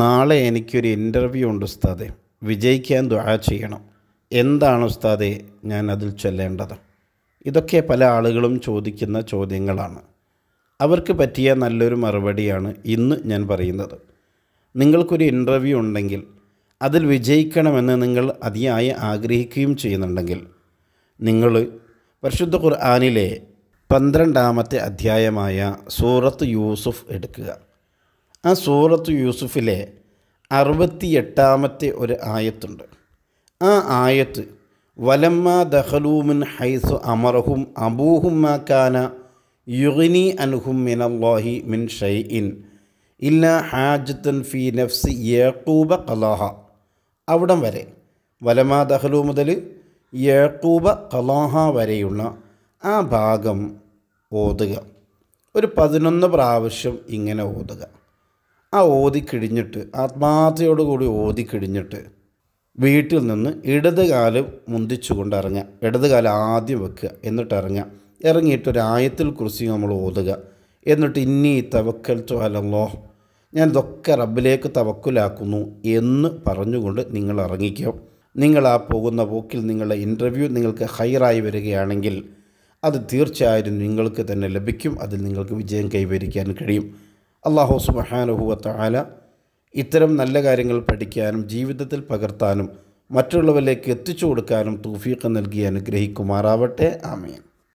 നാളെ എനിക്കൊരു ഇൻ്റർവ്യൂ ഉണ്ട് ഉസ്താദെ വിജയിക്കാൻ ദുആ ചെയ്യണം എന്താണ് ഉസ്താദെ ഞാൻ അതിൽ ചൊല്ലേണ്ടത് ഇതൊക്കെ പല ആളുകളും ചോദിക്കുന്ന ചോദ്യങ്ങളാണ് അവർക്ക് പറ്റിയ നല്ലൊരു മറുപടിയാണ് ഇന്ന് ഞാൻ പറയുന്നത് നിങ്ങൾക്കൊരു ഇൻ്റർവ്യൂ ഉണ്ടെങ്കിൽ അതിൽ വിജയിക്കണമെന്ന് നിങ്ങൾ അതിയായി ആഗ്രഹിക്കുകയും ചെയ്യുന്നുണ്ടെങ്കിൽ നിങ്ങൾ പരിശുദ്ധ ഖുർആാനിലെ പന്ത്രണ്ടാമത്തെ അധ്യായമായ സൂറത്ത് യൂസുഫ് എടുക്കുക ആ സൂറത്ത് യൂസുഫിലെ അറുപത്തിയെട്ടാമത്തെ ഒരു ആയത്തുണ്ട് ആ ആയത്ത് വലമ്മ ദഹലൂമിൻ ഹൈസു അമറഹും അബൂഹുമാക്കാന യുഗിനി അൻഹും മിനല്ലാഹി മിൻ ഷൈഇൻ ഇല്ല ഹാജത്തൻ ഫി നഫ്സി യേക്കൂബ കലാഹ അവിടം വരെ വലമാ ദഹലു മുതൽ യേക്കൂബ കലാഹ വരെയുള്ള ആ ഭാഗം ഓതുക ഒരു പതിനൊന്ന് പ്രാവശ്യം ഇങ്ങനെ ഓതുക ആ ഓതിക്കിഴിഞ്ഞിട്ട് ആത്മാർത്ഥയോടുകൂടി ഓതിക്കിഴിഞ്ഞിട്ട് വീട്ടിൽ നിന്ന് ഇടത് കാല് മുന്തിച്ചുകൊണ്ട് ഇറങ്ങുക ഇടത് കാല് ആദ്യം വെക്കുക എന്നിട്ട് ഇറങ്ങുക ഇറങ്ങിയിട്ട് ഒരു കുറിച്ച് നമ്മൾ ഓതുക എന്നിട്ട് ഇന്നി തവക്കൽ ചോലല്ലോ ഞാൻ ഇതൊക്കെ റബ്ബിലേക്ക് തവക്കുലാക്കുന്നു എന്ന് പറഞ്ഞുകൊണ്ട് നിങ്ങൾ ഇറങ്ങിക്കും നിങ്ങൾ ആ പോകുന്ന പോക്കിൽ നിങ്ങളുടെ ഇൻ്റർവ്യൂ നിങ്ങൾക്ക് ഹയറായി വരികയാണെങ്കിൽ അത് തീർച്ചയായും നിങ്ങൾക്ക് തന്നെ ലഭിക്കും അതിൽ നിങ്ങൾക്ക് വിജയം കൈവരിക്കാൻ കഴിയും അള്ളാഹു സുബഹാനുഹുവത്ത ആല ഇത്തരം നല്ല കാര്യങ്ങൾ പഠിക്കാനും ജീവിതത്തിൽ പകർത്താനും മറ്റുള്ളവരിലേക്ക് എത്തിച്ചു കൊടുക്കാനും തൂഫീഖ് നൽകി അനുഗ്രഹിക്കുമാറാവട്ടെ ആമീൻ